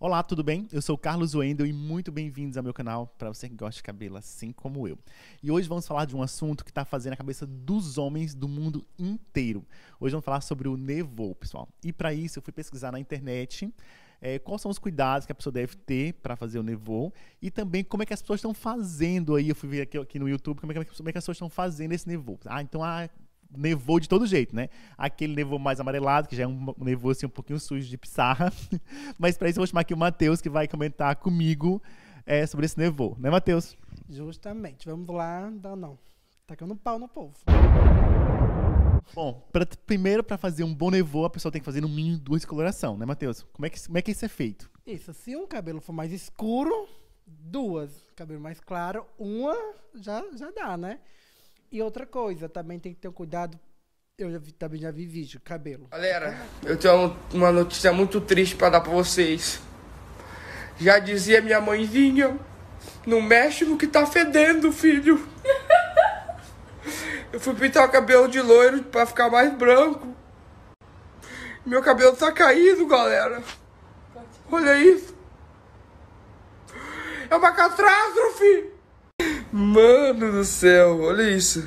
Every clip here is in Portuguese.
Olá, tudo bem? Eu sou Carlos Wendel e muito bem-vindos ao meu canal, para você que gosta de cabelo assim como eu. E hoje vamos falar de um assunto que está fazendo a cabeça dos homens do mundo inteiro. Hoje vamos falar sobre o nevô, pessoal. E para isso eu fui pesquisar na internet é, quais são os cuidados que a pessoa deve ter para fazer o nevô e também como é que as pessoas estão fazendo aí. Eu fui ver aqui, aqui no YouTube como é, que, como é que as pessoas estão fazendo esse nevô. Ah, então a ah, nevou de todo jeito, né? Aquele nevou mais amarelado, que já é um nevou assim um pouquinho sujo de pissarra. Mas para isso eu vou chamar aqui o Matheus, que vai comentar comigo é, sobre esse nevou, né, Matheus? Justamente. Vamos lá, não, não. Tá Tacando pau no povo. Bom, pra, primeiro para fazer um bom nevô, a pessoa tem que fazer no mínimo duas coloração, né, Matheus? Como é que como é que isso é feito? Isso, se um cabelo for mais escuro, duas. Cabelo mais claro, uma já já dá, né? E outra coisa, também tem que ter um cuidado. Eu já vi, também já vi vídeo, cabelo. Galera, eu tenho uma notícia muito triste para dar para vocês. Já dizia minha mãezinha, não mexe no que tá fedendo, filho. Eu fui pintar o cabelo de loiro para ficar mais branco. Meu cabelo tá caído, galera. Olha isso. É uma catástrofe! Mano do céu, olha isso.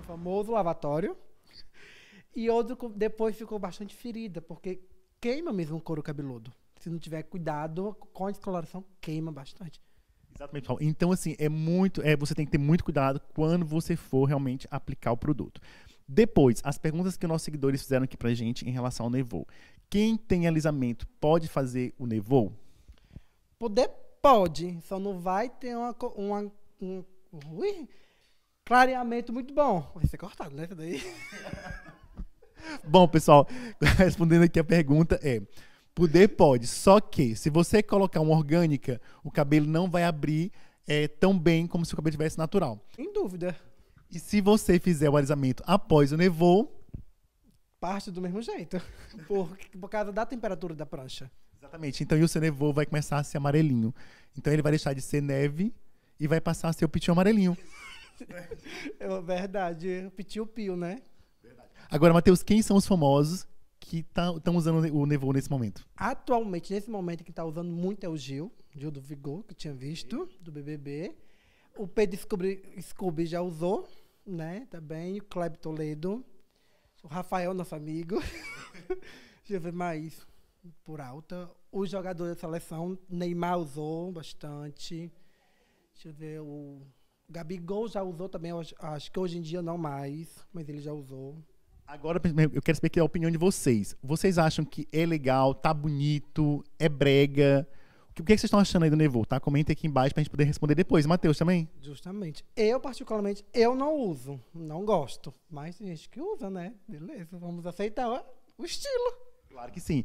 O famoso lavatório. E outro depois ficou bastante ferida, porque queima mesmo o couro cabeludo. Se não tiver cuidado com a descoloração, queima bastante. Exatamente, Paulo. Então, assim, é muito. É, você tem que ter muito cuidado quando você for realmente aplicar o produto. Depois, as perguntas que nossos seguidores fizeram aqui pra gente em relação ao Nevou. Quem tem alisamento pode fazer o Nevou? Poder pode, só não vai ter uma, uma um ui, clareamento muito bom. Vai ser cortado, né? daí. bom, pessoal, respondendo aqui a pergunta é. Poder pode, só que se você colocar uma orgânica, o cabelo não vai abrir é, tão bem como se o cabelo tivesse natural. Sem dúvida. E se você fizer o alisamento após o nevou, parte do mesmo jeito, por, por causa da temperatura da prancha. Exatamente. Então, e o seu nevô vai começar a ser amarelinho. Então, ele vai deixar de ser neve e vai passar a ser o pitinho amarelinho. é uma verdade. Pitiu pio, né? Verdade. Agora, Matheus, quem são os famosos que estão tá, usando o nevô nesse momento? Atualmente, nesse momento, quem está usando muito é o Gil. Gil do Vigor, que tinha visto, do BBB. O Pedro Scooby, Scooby já usou, né? Também. O Cleb Toledo. O Rafael, nosso amigo. Deixa eu ver mais por alta. Os jogadores da seleção, Neymar usou bastante. Deixa eu ver, o Gabigol já usou também, acho que hoje em dia não mais, mas ele já usou. Agora eu quero saber que a opinião de vocês. Vocês acham que é legal, tá bonito, é brega? O que, o que é vocês estão achando aí do Nevô, tá? Comenta aqui embaixo pra gente poder responder depois. Matheus também? Justamente. Eu, particularmente, eu não uso, não gosto. Mas tem gente que usa, né? Beleza, vamos aceitar ó, o estilo. Claro que sim.